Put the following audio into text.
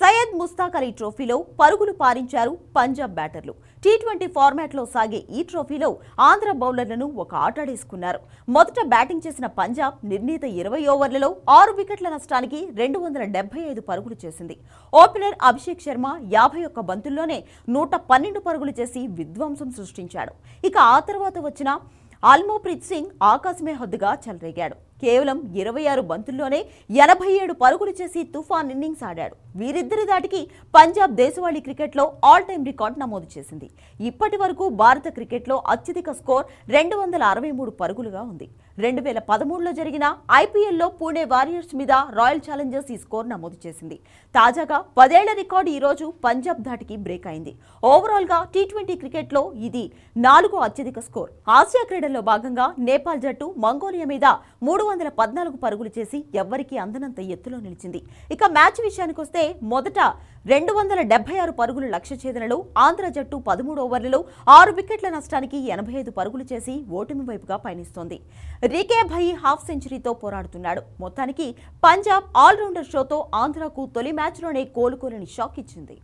సయ్యద్ ముస్తాక్ అలీ ట్రోఫీలో పరుగులు పారించారు పంజాబ్ బ్యాటర్లు టీ ట్వంటీ ఫార్మాట్లో సాగే ఈ ట్రోఫీలో ఆంధ్ర బౌలర్లను ఒక ఆటాడేసుకున్నారు మొదట బ్యాటింగ్ చేసిన పంజాబ్ నిర్ణీత ఇరవై ఓవర్లలో ఆరు వికెట్ల నష్టానికి రెండు వందల డెబ్బై ఐదు పరుగులు చేసింది ఓపెనర్ అభిషేక్ శర్మ యాభై ఒక్క బంతుల్లోనే నూట పన్నెండు పరుగులు చేసి విధ్వంసం సృష్టించాడు ఇక ఆ తర్వాత వచ్చిన ఆల్మోప్రీత్ సింగ్ ఆకాశమే హద్దుగా చెలరేగాడు కేవలం ఇరవై ఆరు బంతుల్లోనే ఎనభై ఏడు పరుగులు చేసి తుఫాన్ ఇన్నింగ్స్ ఆడాడు వీరిద్దరి దాటికి పంజాబ్ దేశవాళీ క్రికెట్లో ఆల్ టైమ్ రికార్డు నమోదు చేసింది ఇప్పటి వరకు భారత క్రికెట్లో అత్యధిక స్కోర్ రెండు వందల అరవై మూడు పరుగులుగా ఉంది రెండు వేల పదమూడులో జరిగిన ఐపీఎల్లో పూణే వారియర్స్ మీద రాయల్ ఛాలెంజర్స్ ఈ స్కోర్ నమోదు చేసింది తాజాగా పదేళ్ల రికార్డు ఈరోజు పంజాబ్ ధాటికి బ్రేక్ అయింది ఓవరాల్గా టీ ట్వంటీ క్రికెట్లో ఇది నాలుగో అత్యధిక స్కోర్ ఆసియా క్రీడల్లో భాగంగా నేపాల్ జట్టు మంగోలియా మీద మూడు వందల పద్నాలుగు పరుగులు చేసి ఎవ్వరికీ అందనంత ఎత్తులో నిలిచింది ఇక మ్యాచ్ విషయానికొస్తే మొదట రెండు వందల డెబ్బై ఆరు పరుగుల లక్ష్య ఛేదనలో ఆంధ్ర జట్టు పదమూడు ఓవర్లలో ఆరు వికెట్ల నష్టానికి ఎనభై ఐదు పరుగులు చేసి ఓటమి వైపుగా పయనిస్తోంది రికే భయి హాఫ్ సెంచరీతో పోరాడుతున్నాడు మొత్తానికి పంజాబ్ ఆల్రౌండర్ షోతో ఆంధ్రకు తొలి మ్యాచ్లోనే కోలుకోలేని షాక్ ఇచ్చింది